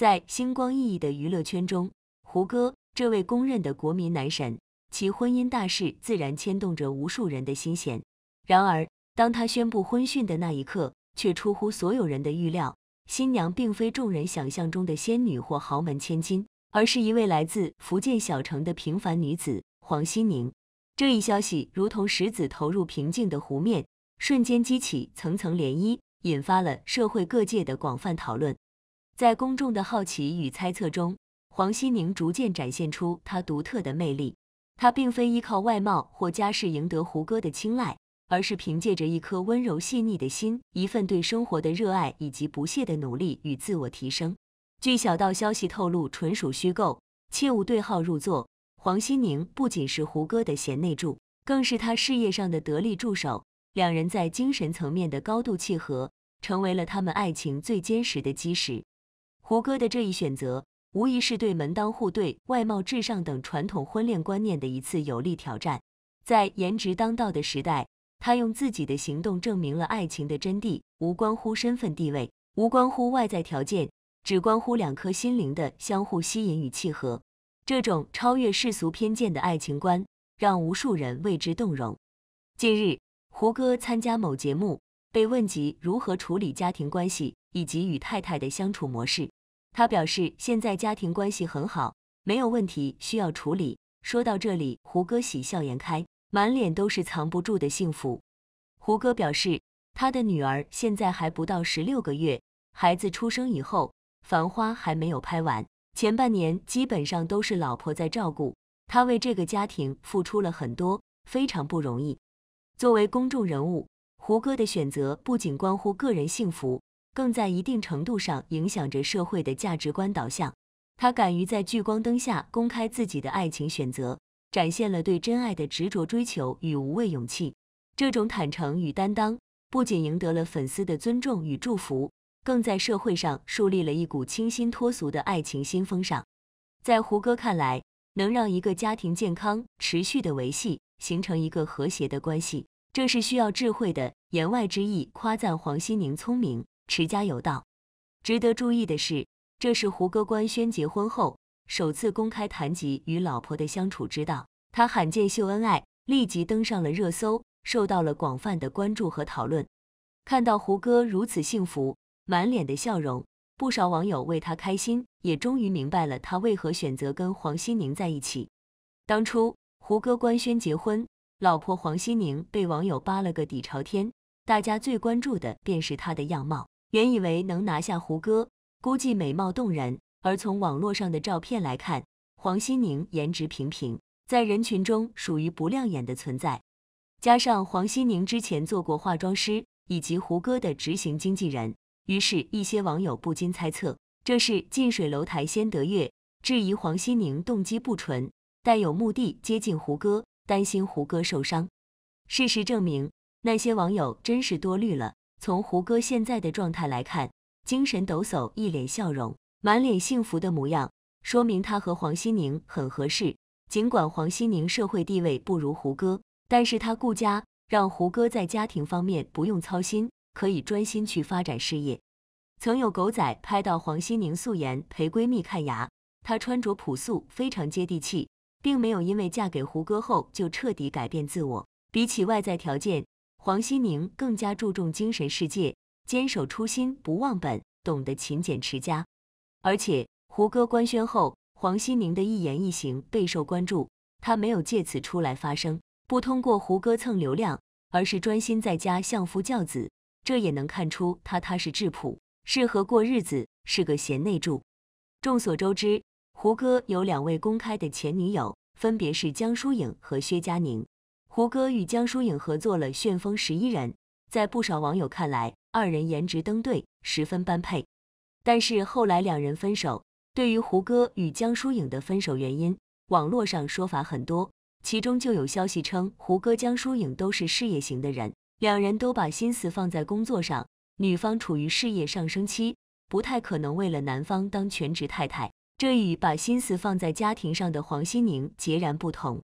在星光熠熠的娱乐圈中，胡歌这位公认的国民男神，其婚姻大事自然牵动着无数人的心弦。然而，当他宣布婚讯的那一刻，却出乎所有人的预料。新娘并非众人想象中的仙女或豪门千金，而是一位来自福建小城的平凡女子黄心宁。这一消息如同石子投入平静的湖面，瞬间激起层层涟漪，引发了社会各界的广泛讨论。在公众的好奇与猜测中，黄心宁逐渐展现出她独特的魅力。她并非依靠外貌或家世赢得胡歌的青睐，而是凭借着一颗温柔细腻的心，一份对生活的热爱，以及不懈的努力与自我提升。据小道消息透露，纯属虚构，切勿对号入座。黄心宁不仅是胡歌的贤内助，更是他事业上的得力助手。两人在精神层面的高度契合，成为了他们爱情最坚实的基石。胡歌的这一选择，无疑是对门当户对、外貌至上等传统婚恋观念的一次有力挑战。在颜值当道的时代，他用自己的行动证明了爱情的真谛：无关乎身份地位，无关乎外在条件，只关乎两颗心灵的相互吸引与契合。这种超越世俗偏见的爱情观，让无数人为之动容。近日，胡歌参加某节目，被问及如何处理家庭关系以及与太太的相处模式。他表示，现在家庭关系很好，没有问题需要处理。说到这里，胡歌喜笑颜开，满脸都是藏不住的幸福。胡歌表示，他的女儿现在还不到十六个月，孩子出生以后，《繁花》还没有拍完，前半年基本上都是老婆在照顾他，为这个家庭付出了很多，非常不容易。作为公众人物，胡歌的选择不仅关乎个人幸福。更在一定程度上影响着社会的价值观导向。他敢于在聚光灯下公开自己的爱情选择，展现了对真爱的执着追求与无畏勇气。这种坦诚与担当，不仅赢得了粉丝的尊重与祝福，更在社会上树立了一股清新脱俗的爱情新风尚。在胡歌看来，能让一个家庭健康、持续的维系，形成一个和谐的关系，这是需要智慧的。言外之意，夸赞黄心宁聪明。持家有道。值得注意的是，这是胡歌官宣结婚后首次公开谈及与老婆的相处之道，他罕见秀恩爱，立即登上了热搜，受到了广泛的关注和讨论。看到胡歌如此幸福，满脸的笑容，不少网友为他开心，也终于明白了他为何选择跟黄心宁在一起。当初胡歌官宣结婚，老婆黄心宁被网友扒了个底朝天，大家最关注的便是她的样貌。原以为能拿下胡歌，估计美貌动人，而从网络上的照片来看，黄心宁颜值平平，在人群中属于不亮眼的存在。加上黄心宁之前做过化妆师，以及胡歌的执行经纪人，于是一些网友不禁猜测，这是近水楼台先得月，质疑黄心宁动机不纯，带有目的接近胡歌，担心胡歌受伤。事实证明，那些网友真是多虑了。从胡歌现在的状态来看，精神抖擞，一脸笑容，满脸幸福的模样，说明他和黄心宁很合适。尽管黄心宁社会地位不如胡歌，但是他顾家，让胡歌在家庭方面不用操心，可以专心去发展事业。曾有狗仔拍到黄心宁素颜陪闺蜜看牙，她穿着朴素，非常接地气，并没有因为嫁给胡歌后就彻底改变自我。比起外在条件。黄熙宁更加注重精神世界，坚守初心不忘本，懂得勤俭持家。而且胡歌官宣后，黄熙宁的一言一行备受关注。他没有借此出来发声，不通过胡歌蹭流量，而是专心在家相夫教子。这也能看出他踏实质朴，适合过日子，是个贤内助。众所周知，胡歌有两位公开的前女友，分别是江疏影和薛佳凝。胡歌与江疏影合作了《旋风十一人》，在不少网友看来，二人颜值登对，十分般配。但是后来两人分手。对于胡歌与江疏影的分手原因，网络上说法很多，其中就有消息称，胡歌、江疏影都是事业型的人，两人都把心思放在工作上，女方处于事业上升期，不太可能为了男方当全职太太。这与把心思放在家庭上的黄心宁截然不同。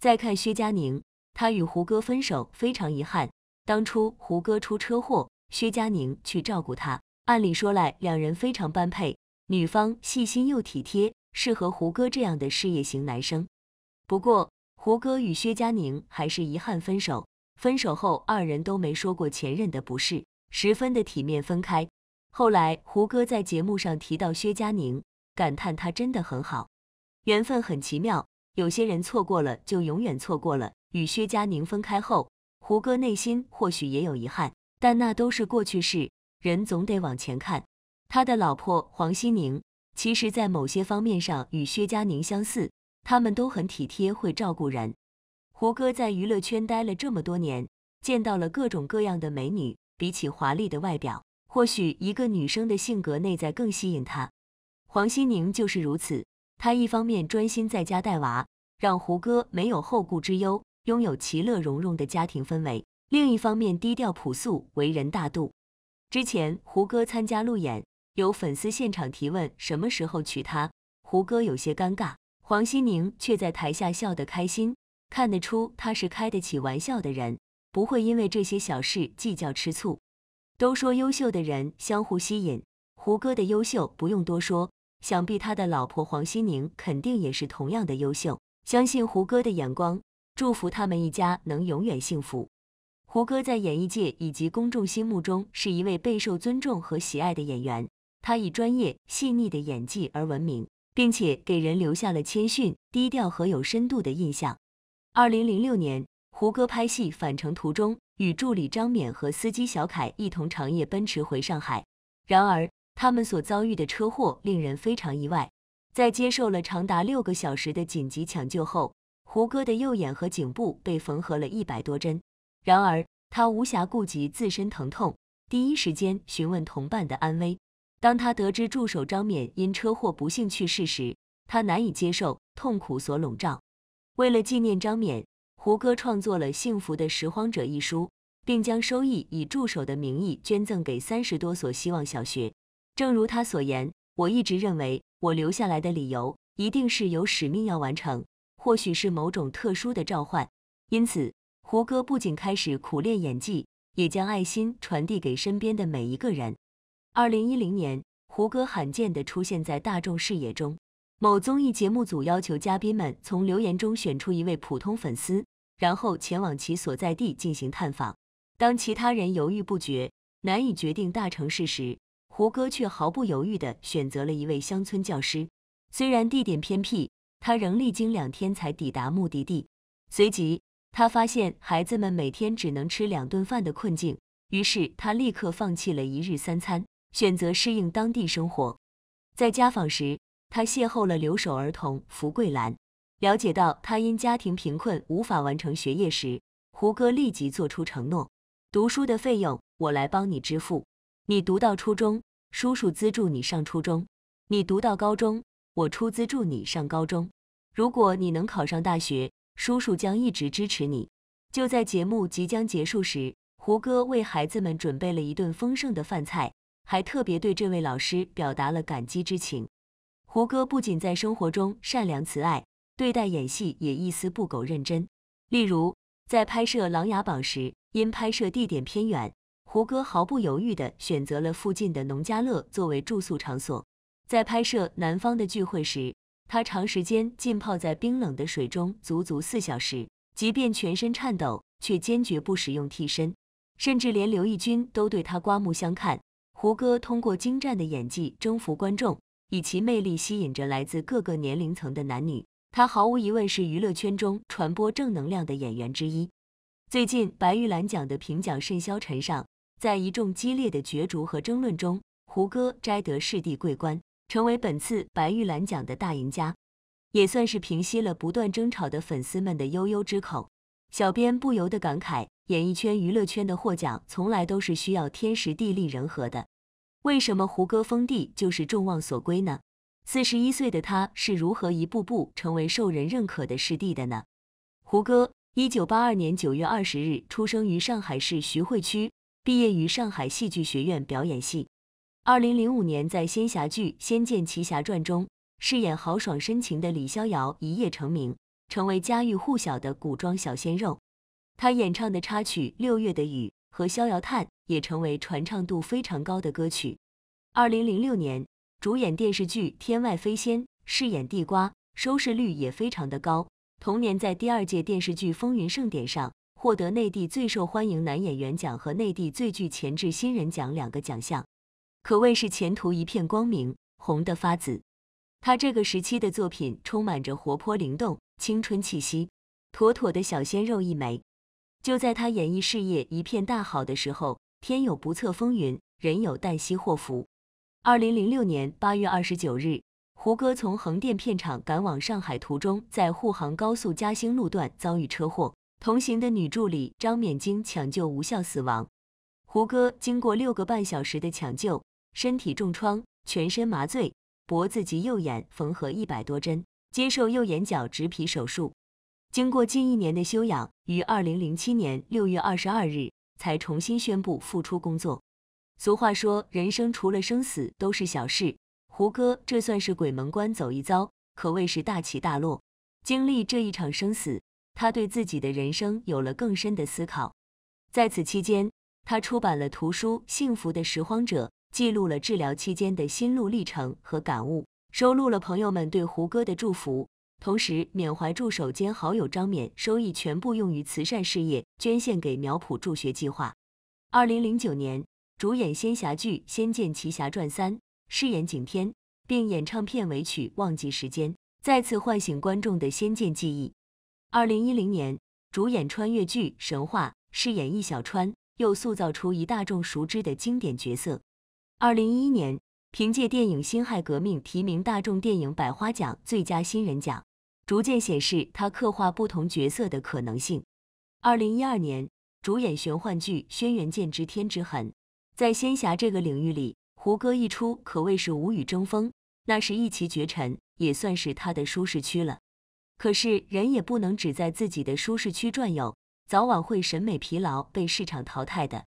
再看薛佳凝。他与胡歌分手，非常遗憾。当初胡歌出车祸，薛佳凝去照顾他。按理说来，两人非常般配，女方细心又体贴，适合胡歌这样的事业型男生。不过，胡歌与薛佳凝还是遗憾分手。分手后，二人都没说过前任的不是，十分的体面分开。后来，胡歌在节目上提到薛佳凝，感叹他真的很好，缘分很奇妙。有些人错过了，就永远错过了。与薛佳凝分开后，胡歌内心或许也有遗憾，但那都是过去式，人总得往前看。他的老婆黄心宁，其实，在某些方面上与薛佳凝相似，他们都很体贴，会照顾人。胡歌在娱乐圈待了这么多年，见到了各种各样的美女，比起华丽的外表，或许一个女生的性格内在更吸引他。黄心宁就是如此。他一方面专心在家带娃，让胡歌没有后顾之忧，拥有其乐融融的家庭氛围；另一方面低调朴素，为人大度。之前胡歌参加路演，有粉丝现场提问什么时候娶她，胡歌有些尴尬，黄心宁却在台下笑得开心，看得出他是开得起玩笑的人，不会因为这些小事计较吃醋。都说优秀的人相互吸引，胡歌的优秀不用多说。想必他的老婆黄心宁肯定也是同样的优秀。相信胡歌的眼光，祝福他们一家能永远幸福。胡歌在演艺界以及公众心目中是一位备受尊重和喜爱的演员，他以专业细腻的演技而闻名，并且给人留下了谦逊、低调和有深度的印象。二零零六年，胡歌拍戏返程途中，与助理张冕和司机小凯一同长夜奔驰回上海。然而，他们所遭遇的车祸令人非常意外。在接受了长达六个小时的紧急抢救后，胡歌的右眼和颈部被缝合了一百多针。然而，他无暇顾及自身疼痛，第一时间询问同伴的安危。当他得知助手张冕因车祸不幸去世时，他难以接受，痛苦所笼罩。为了纪念张冕，胡歌创作了《幸福的拾荒者》一书，并将收益以助手的名义捐赠给三十多所希望小学。正如他所言，我一直认为我留下来的理由一定是有使命要完成，或许是某种特殊的召唤。因此，胡歌不仅开始苦练演技，也将爱心传递给身边的每一个人。二零一零年，胡歌罕见地出现在大众视野中。某综艺节目组要求嘉宾们从留言中选出一位普通粉丝，然后前往其所在地进行探访。当其他人犹豫不决，难以决定大城市时，胡歌却毫不犹豫地选择了一位乡村教师，虽然地点偏僻，他仍历经两天才抵达目的地。随即，他发现孩子们每天只能吃两顿饭的困境，于是他立刻放弃了一日三餐，选择适应当地生活。在家访时，他邂逅了留守儿童福桂兰，了解到他因家庭贫困无法完成学业时，胡歌立即做出承诺：读书的费用我来帮你支付，你读到初中。叔叔资助你上初中，你读到高中，我出资助你上高中。如果你能考上大学，叔叔将一直支持你。就在节目即将结束时，胡歌为孩子们准备了一顿丰盛的饭菜，还特别对这位老师表达了感激之情。胡歌不仅在生活中善良慈爱，对待演戏也一丝不苟、认真。例如，在拍摄《琅琊榜》时，因拍摄地点偏远。胡歌毫不犹豫地选择了附近的农家乐作为住宿场所。在拍摄南方的聚会时，他长时间浸泡在冰冷的水中，足足四小时，即便全身颤抖，却坚决不使用替身，甚至连刘奕君都对他刮目相看。胡歌通过精湛的演技征服观众，以其魅力吸引着来自各个年龄层的男女。他毫无疑问是娱乐圈中传播正能量的演员之一。最近白玉兰奖的评奖甚嚣尘上。在一众激烈的角逐和争论中，胡歌摘得视帝桂冠，成为本次白玉兰奖的大赢家，也算是平息了不断争吵的粉丝们的悠悠之口。小编不由得感慨，演艺圈、娱乐圈的获奖从来都是需要天时地利人和的。为什么胡歌封帝就是众望所归呢？四十一岁的他是如何一步步成为受人认可的视帝的呢？胡歌，一九八二年九月二十日出生于上海市徐汇区。毕业于上海戏剧学院表演系，二零零五年在仙侠剧《仙剑奇侠传》中饰演豪爽深情的李逍遥，一夜成名，成为家喻户晓的古装小鲜肉。他演唱的插曲《六月的雨》和《逍遥叹》也成为传唱度非常高的歌曲。二零零六年主演电视剧《天外飞仙》，饰演地瓜，收视率也非常的高。同年在第二届电视剧风云盛典上。获得内地最受欢迎男演员奖和内地最具潜质新人奖两个奖项，可谓是前途一片光明，红得发紫。他这个时期的作品充满着活泼灵动、青春气息，妥妥的小鲜肉一枚。就在他演艺事业一片大好的时候，天有不测风云，人有旦夕祸福。二零零六年八月二十九日，胡歌从横店片场赶往上海途中，在沪杭高速嘉兴路段遭遇车祸。同行的女助理张冕晶抢救无效死亡。胡歌经过六个半小时的抢救，身体重创，全身麻醉，脖子及右眼缝合一百多针，接受右眼角植皮手术。经过近一年的休养，于二零零七年六月二十二日才重新宣布复出工作。俗话说，人生除了生死都是小事。胡歌这算是鬼门关走一遭，可谓是大起大落。经历这一场生死。他对自己的人生有了更深的思考，在此期间，他出版了图书《幸福的拾荒者》，记录了治疗期间的心路历程和感悟，收录了朋友们对胡歌的祝福，同时缅怀助手兼好友张冕，收益全部用于慈善事业，捐献给苗圃助学计划。二零零九年，主演仙侠剧《仙剑奇侠传三》，饰演景天，并演唱片尾曲《忘记时间》，再次唤醒观众的仙剑记忆。二零一零年，主演穿越剧《神话》，饰演易小川，又塑造出一大众熟知的经典角色。二零一一年，凭借电影《辛亥革命》提名大众电影百花奖最佳新人奖，逐渐显示他刻画不同角色的可能性。二零一二年，主演玄幻剧《轩辕剑之天之痕》，在仙侠这个领域里，胡歌一出可谓是无与争锋，那是一骑绝尘，也算是他的舒适区了。可是人也不能只在自己的舒适区转悠，早晚会审美疲劳，被市场淘汰的。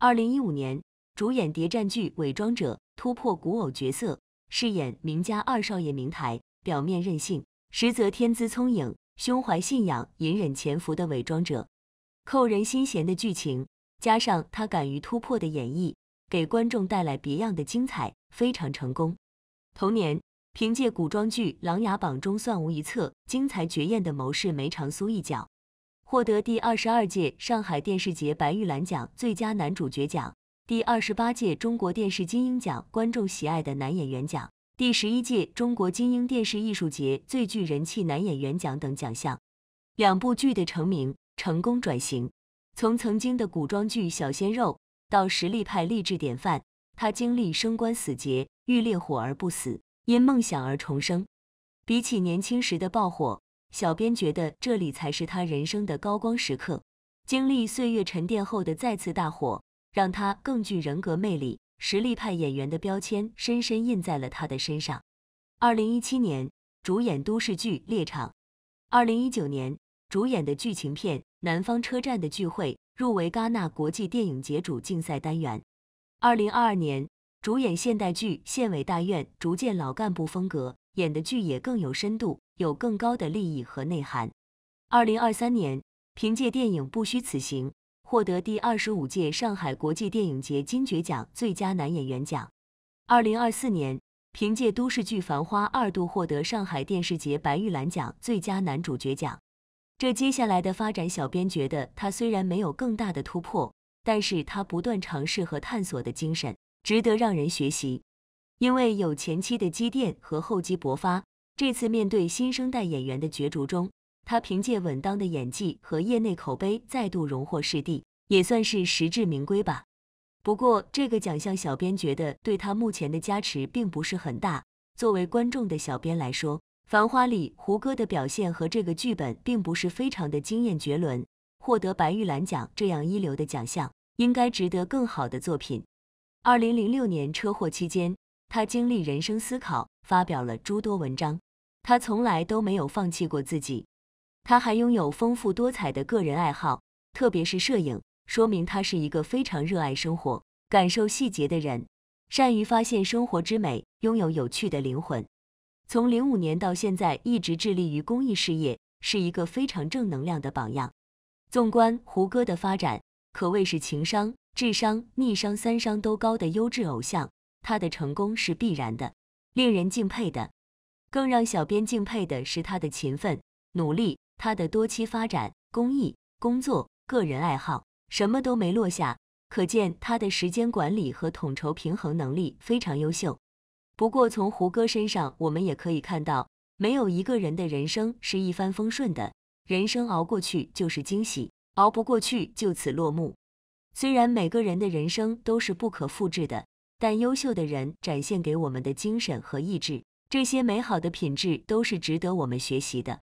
二零一五年，主演谍战剧《伪装者》，突破古偶角色，饰演明家二少爷明台，表面任性，实则天资聪颖，胸怀信仰，隐忍潜伏的伪装者。扣人心弦的剧情，加上他敢于突破的演绎，给观众带来别样的精彩，非常成功。同年。凭借古装剧《琅琊榜》中算无一策、精彩绝艳的谋士梅长苏一角，获得第二十二届上海电视节白玉兰奖最佳男主角奖、第二十八届中国电视金鹰奖观众喜爱的男演员奖、第十一届中国金鹰电视艺术节最具人气男演员奖等奖项。两部剧的成名，成功转型，从曾经的古装剧小鲜肉到实力派励志典范，他经历升官死劫，欲烈火而不死。因梦想而重生，比起年轻时的爆火，小编觉得这里才是他人生的高光时刻。经历岁月沉淀后的再次大火，让他更具人格魅力。实力派演员的标签深深印在了他的身上。二零一七年主演都市剧《猎场》，二零一九年主演的剧情片《南方车站的聚会》入围戛纳国际电影节主竞赛单元，二零二二年。主演现代剧《县委大院》，逐渐老干部风格，演的剧也更有深度，有更高的利益和内涵。二零二三年，凭借电影《不虚此行》获得第二十五届上海国际电影节金爵奖最佳男演员奖。二零二四年，凭借都市剧《繁花》二度获得上海电视节白玉兰奖最佳男主角奖。这接下来的发展，小编觉得他虽然没有更大的突破，但是他不断尝试和探索的精神。值得让人学习，因为有前期的积淀和厚积薄发。这次面对新生代演员的角逐中，他凭借稳当的演技和业内口碑，再度荣获视帝，也算是实至名归吧。不过，这个奖项，小编觉得对他目前的加持并不是很大。作为观众的小编来说，《繁花》里胡歌的表现和这个剧本并不是非常的惊艳绝伦，获得白玉兰奖这样一流的奖项，应该值得更好的作品。二零零六年车祸期间，他经历人生思考，发表了诸多文章。他从来都没有放弃过自己。他还拥有丰富多彩的个人爱好，特别是摄影，说明他是一个非常热爱生活、感受细节的人，善于发现生活之美，拥有有趣的灵魂。从零五年到现在，一直致力于公益事业，是一个非常正能量的榜样。纵观胡歌的发展，可谓是情商。智商、逆商、三商都高的优质偶像，他的成功是必然的，令人敬佩的。更让小编敬佩的是他的勤奋努力，他的多期发展、公益工作、个人爱好，什么都没落下。可见他的时间管理和统筹平衡能力非常优秀。不过，从胡歌身上，我们也可以看到，没有一个人的人生是一帆风顺的。人生熬过去就是惊喜，熬不过去就此落幕。虽然每个人的人生都是不可复制的，但优秀的人展现给我们的精神和意志，这些美好的品质都是值得我们学习的。